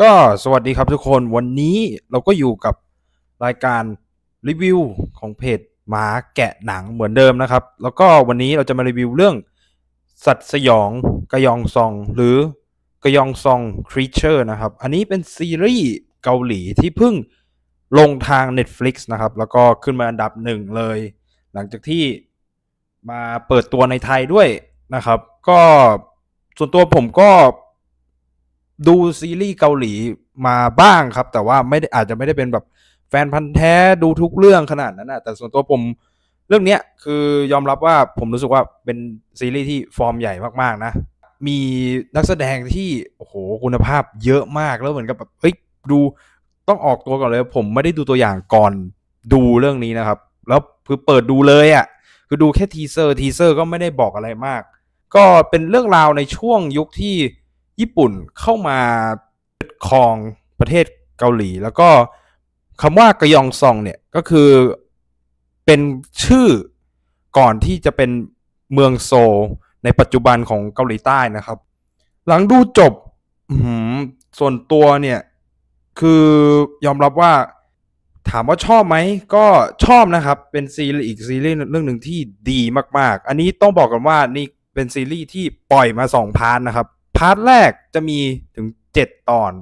ก็สวัสดีครับทุกคนวันนี้เราก็อยู่กับรายการรีวิวของเพจหมาแกะหนังเหมือนเดิมนะครับ แล้วก็วันนี้เราจะมารีวิวเรื่องสัตว์สยองกระยองซอง หรือกระยองซองครีเชอร์นะครับ อันนี้เป็นซีรีส์เกาหลีที่เพิ่งลงทาง Netflix นะครับ แล้วก็ขึ้นมาอันดับหนึ่งเลย หลังจากที่มาเปิดตัวในไทยด้วยนะครับ ก็ส่วนตัวผมก็ดูซีรีส์เกาหลีมาบ้างครับ แต่ว่าไม่ได้อาจจะไม่ได้เป็นแบบแฟนพันธ์แท้ดูทุกเรื่องขนาดนั้นนะแต่ส่วนตัวผมเรื่องเนี้ยคือยอมรับว่าผมรู้สึกว่าเป็นซีรีส์ที่ฟอร์มใหญ่มากๆนะมีนักแสดงที่โอ้โหคุณภาพเยอะมากแล้วเหมือนกับแบบเฮ้ยดูต้องออกตัวก่อนเลย ผมไม่ได้ดูตัวอย่างก่อน ดูเรื่องนี้นะครับ แล้วคือเปิดดูเลยอะ่ะคือดูแค่ทีเซอร์ทีเซอร์ก็ไม่ได้บอกอะไรมาก ก็เป็นเรื่องราวในช่วงยุคที่ญี่ปุ่นเข้ามาปดครองประเทศเกาหลี แล้วก็คำว่ากยองซองเนี่ยก็คือเป็นชื่อก่อนที่จะเป็นเมืองโซในปัจจุบันของเกาหลีใต้นะครับ หลังดูจบส่วนตัวเนี่ยคือยอมรับว่าถามว่าชอบไหม ก็ชอบนะครับเป็นซีรีส์อีกซีรีส์เรื่องหนึ่งที่ดีมาก ๆ อันนี้ต้องบอกกันว่านี่เป็นซีรีส์ที่ปล่อยมาสองพาร์ทนะครับพาร์ทแรกจะมีถึง7 ตอน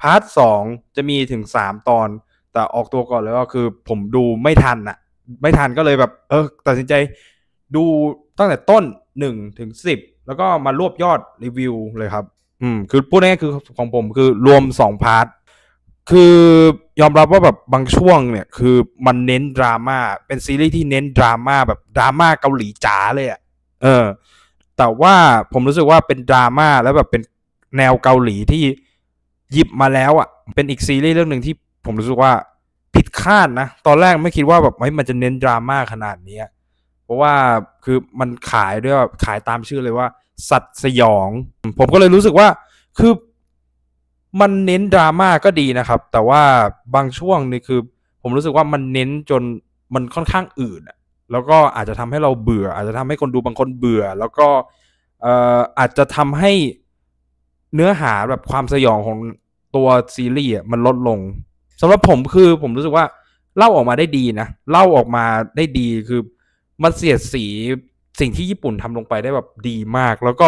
พาร์ทสองจะมีถึง3 ตอน แต่ออกตัวก่อนเลยก็คือ ผมดูไม่ทันอะไม่ทันก็เลยแบบ เออตัดสินใจดูตั้งแต่ต้น 1 ถึง 10 แล้วก็มารวบยอดรีวิวเลยครับ อืมคือพูดง่ายๆคือของผมคือรวม 2 พาร์ท คือยอมรับว่าแบบบางช่วงเนี่ย คือมันเน้นดราม่า เป็นซีรีส์ที่เน้นดราม่าแบบดราม่าเกาหลีจ๋าเลยอ่ะ เออแต่ว่าผมรู้สึกว่าเป็นดราม่าแล้วแบบเป็นแนวเกาหลีที่หยิบมาแล้วอ่ะเป็นอีกซีรีส์เรื่องหนึ่งที่ผมรู้สึกว่าผิดคาดนะตอนแรกไม่คิดว่าแบบมันจะเน้นดราม่าขนาดนี้เพราะว่าคือมันขายด้วยขายตามชื่อเลยว่า สัตว์สยอง ผมก็เลยรู้สึกว่าคือมันเน้นดราม่าก็ดีนะครับ แต่ว่าบางช่วงนี่คือ ผมรู้สึกว่ามันเน้นจนมันค่อนข้างอื่นอะแล้วก็อาจจะทำให้เราเบื่ออาจจะทำให้คนดูบางคนเบื่อแล้วก็อาจจะทำให้เนื้อหาแบบความสยองของตัวซีรีส์มันลดลง สำหรับผมคือผมรู้สึกว่าเล่าออกมาได้ดีนะเล่าออกมาได้ดีคือมันเสียดสีสิ่งที่ญี่ปุ่นทำลงไปได้แบบดีมาก แล้วก็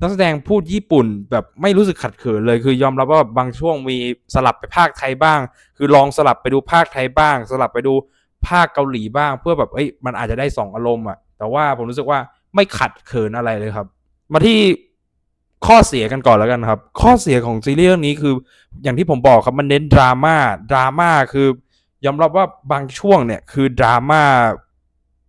นักแสดงพูดญี่ปุ่นแบบไม่รู้สึกขัดเขินเลยคือยอมรับว่าบางช่วงมีสลับไปภาคไทยบ้างคือลองสลับไปดูภาคไทยบ้าง สลับไปดูภาคเกาหลีบ้างเพื่อแบบเอ้ยมันอาจจะได้สองอารมณ์อ่ะแต่ว่าผมรู้สึกว่าไม่ขัดเขินอะไรเลยครับ มาที่ข้อเสียกันก่อนแล้วกันครับ ข้อเสียของซีรีส์เรื่องนี้คืออย่างที่ผมบอกครับมันเน้นดราม่าดราม่าคือยอมรับว่าบางช่วงเนี่ยคือดราม่า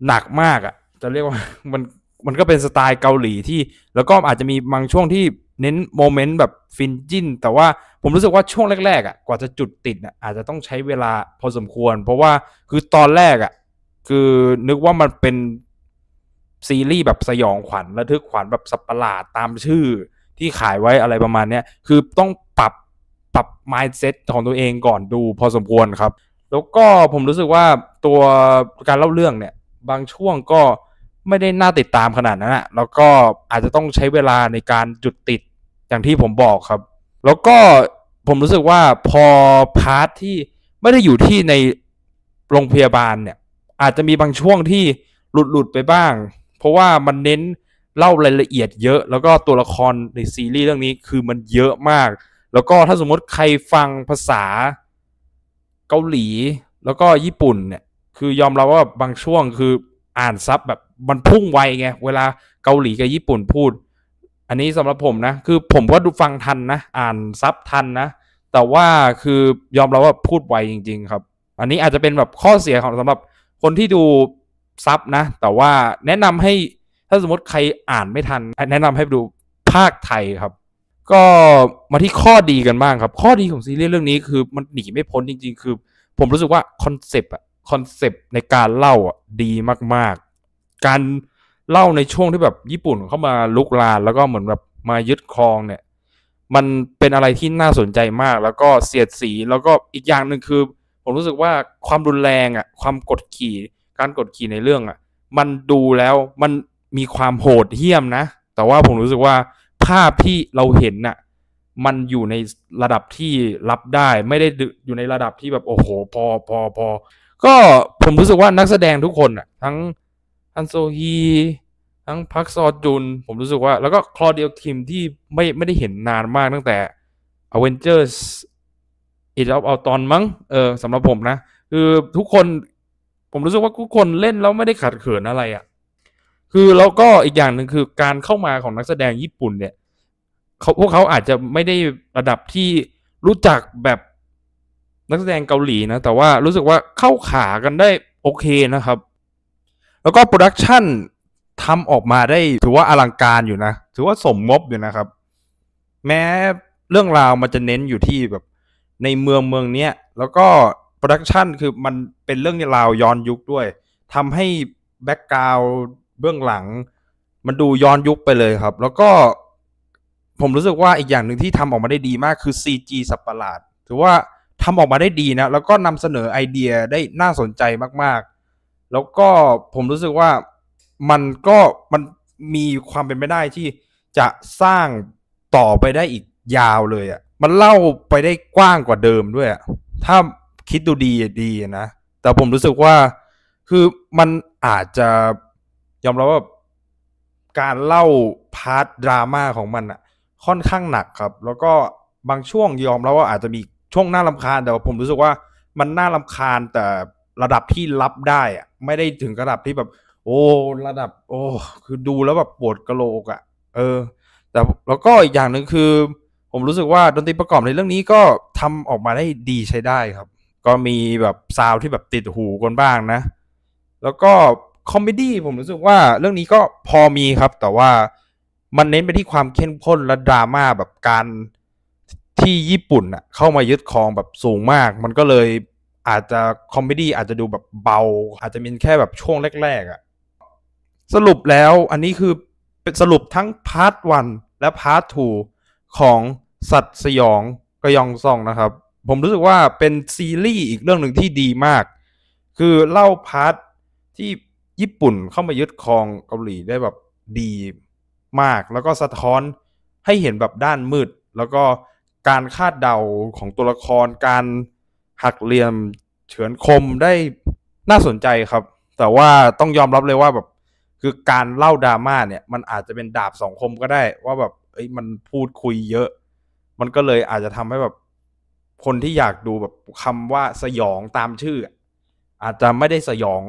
หนักมากอะ่ะจะเรียกว่ามันมันก็เป็นสไตล์เกาหลีที่แล้วก็อาจจะมีบางช่วงที่เน้น โมเมนต์ แบบ ฟินจินแต่ว่าผมรู้สึกว่าช่วงแรก ๆ อ่ะกว่า จะจุดติดอ่ะอาจจะต้องใช้เวลาพอสมควร เพราะว่าคือตอนแรกอ่ะคือนึกว่ามันเป็น ซีรีส์แบบสยอง ขวัญระทึกขวัญแบบ สัปประหลาดตามชื่อที่ขายไว้อะไรประมาณ เนี้ย คือต้องปรับปรับ mindset ของตัวเองก่อนดูพอสมควรครับ แล้วก็ผมรู้สึกว่าตัวการเล่าเรื่องเนี่ย บางช่วงก็ไม่ได้ น่า ติดตามขนาด นั้นและแล้วก็อาจจะต้องใช้เวลาในการจุดติดอย่างที่ผมบอกครับ แล้วก็ผมรู้สึกว่าพอพาร์ทที่ไม่ได้อยู่ที่ในโรงพยาบาลเนี่ย อาจจะมีบางช่วงที่หลุดหลุดไปบ้าง เพราะว่ามันเน้นเล่ารายละเอียดเยอะ แล้วก็ตัวละครใน ซีรีส์เรื่องนี้คือมันเยอะมาก แล้วก็ถ้าสมมติใครฟังภาษาเกาหลี แล้วก็ญี่ปุ่นเนี่ยคือยอมรับว่าบางช่วงคืออ่านซับแบบมันพุ่งไวไงเวลาเกาหลีกับญี่ปุ่นพูด อันนี้สำหรับผมนะ คือผมก็ดูฟังทันนะอ่านซับทันนะแต่ว่าคือยอมรับว่าพูดไวจริงๆครับ อันนี้อาจจะเป็นแบบข้อเสียของสำหรับคนที่ดูซับนะ แต่ว่าแนะนำให้ถ้าสมมติใครอ่านไม่ทัน แนะนำให้ดูภาคไทยครับ ก็มาที่ข้อดีกันบ้างครับ ข้อดีของซีรีส์เรื่องนี้คือมันหนีไม่พ้นจริง ๆ คือ ผมรู้สึกว่าคอนเซปต์อะคอนเซปต์ในการเล่าอะดีมากการเล่าในช่วงที่แบบญี่ปุ่นเข้ามาลุกลานแล้วก็เหมือนแบบมายึดครองเนี่ยมันเป็นอะไรที่น่าสนใจมาก แล้วก็เสียดสีแล้วก็อีกอย่างหนึ่งคือ ผมรู้สึกว่าความรุนแรงอะ่ะ ความกดขี่การกดขี่ในเรื่องอะ่ะมันดูแล้วมันมีความโหดเหี้ยมนะแต่ว่าผมรู้สึกว่าภาพที่เราเห็นน่ะ มันอยู่ในระดับที่รับได้ไม่ได้อยู่ในระดับที่แบบโอ้โห พอพอพอก็ผมรู้สึกว่านักแสดงทุกคนอ่ะทั้งอันโซฮีทั้งพักซอจุน ผมรู้สึกว่า แล้วก็ คลอเดียวคิมที่ไม่ไม่ได้เห็นนานมากตั้งแต่ a เ e n g e r s a g e of เอาตอนมั้งเออสำหรับผมนะ คือทุกคนผมรู้สึกว่า ทุกคนเล่น แล้ว ไม่ได้ ขัด เขิน อะไรอะ่ะ คือ แล้วก็อีกอย่างหนึ่งคือการเข้ามาของนักแสดงญี่ปุ่น เนี่ยเขาพวกเขาอาจจะไม่ได้ระดับที่รู้จักแบบนักแสดงเกาหลีนะ แต่ว่ารู้สึกว่าเข้าขากันได้โอเคนะครับแล้วก็โปรดักชันทำออกมาได้ถือว่าอลังการอยู่นะ ถือว่าสมงบอยู่นะครับ แม้เรื่องราวมันจะเน้นอยู่ที่แบบ ในเมืองเมืองเนี้ย แล้วก็โปรดักชันคือมันเป็นเรื่องราวย้อนยุคด้วยทำให้แบ็กกราวเบื้องหลังมันดูย้อนยุคไปเลยครับ แล้วก็ผมรู้สึกว่าอีกอย่างหนึ่งที่ทำออกมาได้ดีมากคือ CG สับประหลาด ถือว่าทำออกมาได้ดีนะ แล้วก็นำเสนอไอเดียได้น่าสนใจมากแล้วก็ผมรู้สึกว่ามันก็มันมีความเป็นไปได้ที่จะสร้างต่อไปได้อีกยาวเลยอะ่ะมันเล่าไปได้กว้างกว่าเดิมด้วยอะ่ะถ้าคิดดูดีดีนะแต่ผมรู้สึกว่าคือมันอาจจะยอมรับว่าการเล่าพาร์ทดราม่าของมันอะ่ะค่อนข้างหนักครับ แล้วก็บางช่วงยอมรับว่าอาจจะมีช่วงน่าลำคาญแต่ผมรู้สึกว่ามันน่าลำคาญแต่ระดับที่รับได้อะไม่ได้ถึงระดับที่แบบ โอ้ระดับ โอ้คือดูแล้วแบบปวดกระโหลกอะ่ะ เออ แต่แล้วก็อีกอย่างหนึ่งคือ ผมรู้สึกว่าดนตรีประกอบในเรื่องนี้ก็ทำออกมาได้ดีใช้ได้ครับ ก็มีแบบซาวที่แบบติดหูกันบ้างนะ แล้วก็คอมเมดี้ผมรู้สึกว่า เรื่องนี้ก็พอมีครับแต่ว่า มันเน้นไปที่ความเข้มข้นและดราม่าแบบการที่ญี่ปุ่นอะเข้ามายึดครองแบบสูงมาก มันก็เลยอาจจะ คอมเมดี้อาจจะดูแบบเบา อาจจะมีแค่แบบช่วง แรก ๆอะสรุปแล้วอันนี้คือเป็นสรุปทั้ง พาร์ทวันและพาร์ททูของสัตว์สยองกระยองซองนะครับ ผมรู้ สึกว่าเป็น ซีรีส์อีกเรื่องหนึ่งที่ดีมาก คือเล่า พาร์ท ที่ ญี่ปุ่นเข้ามายึดครองเกาหลี ได้แบบดีมาก แล้วก็สะท้อนให้เห็นแบบด้านมืด แล้วก็การคาดเดาของตัวละครการหักเหลี่ยมเฉือนคมได้น่าสนใจครับ แต่ว่าต้องยอมรับเลยว่า แบบ คือการเล่าดราม่าเนี่ย มันอาจจะเป็นดาบสองคมก็ได้ว่าแบบ เอ้ยมันพูดคุยเยอะ มันก็เลยอาจจะทำให้แบบ คนที่อยากดูแบบคำว่าสยองตามชื่อ อาจจะไม่ได้สยอง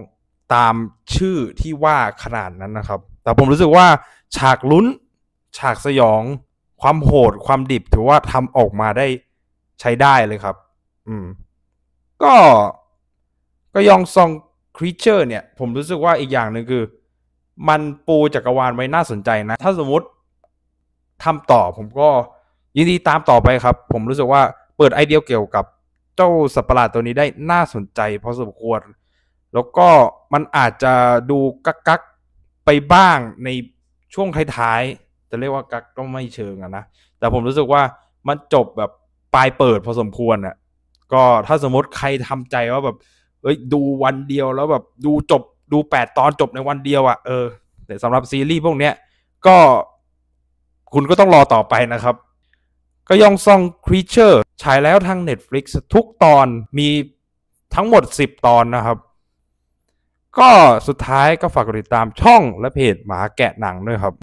ตามชื่อที่ว่าขนาดนั้นนะครับ แต่ผมรู้สึกว่า ฉากลุ้น ฉากสยองความโหดความดิบ ถือว่าทำออกมาได้ใช้ได้เลยครับ อืมก็ก็ ยองซอง ครีเจอร์ เนี่ย ผมรู้สึกว่าอีกอย่างหนึ่งคือ มันปูจักรวาลไว้ น่าสนใจนะ ถ้าสมมติทำต่อ ผมก็ยินดีตามต่อไปครับ ผมรู้สึกว่าเปิดไอเดียเกี่ยวกับเจ้า สัตว์ ประหลาด ตัวนี้ได้น่าสนใจ พอสมควร แล้วก็มันอาจจะดู กักกักไปบ้างในช่วงท้ายๆจะเรียกว่ากักก็ไม่เชิงอะนะแต่ผมรู้สึกว่ามันจบแบบปลายเปิด พอสมควรอะก็ ถ้าสมมติใครทำใจว่า แบบเอ้ยดูวันเดียวแล้ว แบบ ดู จบ ดูแปดตอนจบในวันเดียวอะ่ะ เออแต่สำหรับ ซีรีส์ พวก เนี้ย ก็คุณก็ต้องรอต่อไปนะครับก็ยองซอง ครีเชอร์ฉายแล้วทาง Netflix ทุกตอนมีทั้งหมด 10 ตอนนะครับ ก็สุดท้ายก็ ฝากติด ตามช่องและเพจหมาแกะหนังด้วยครับ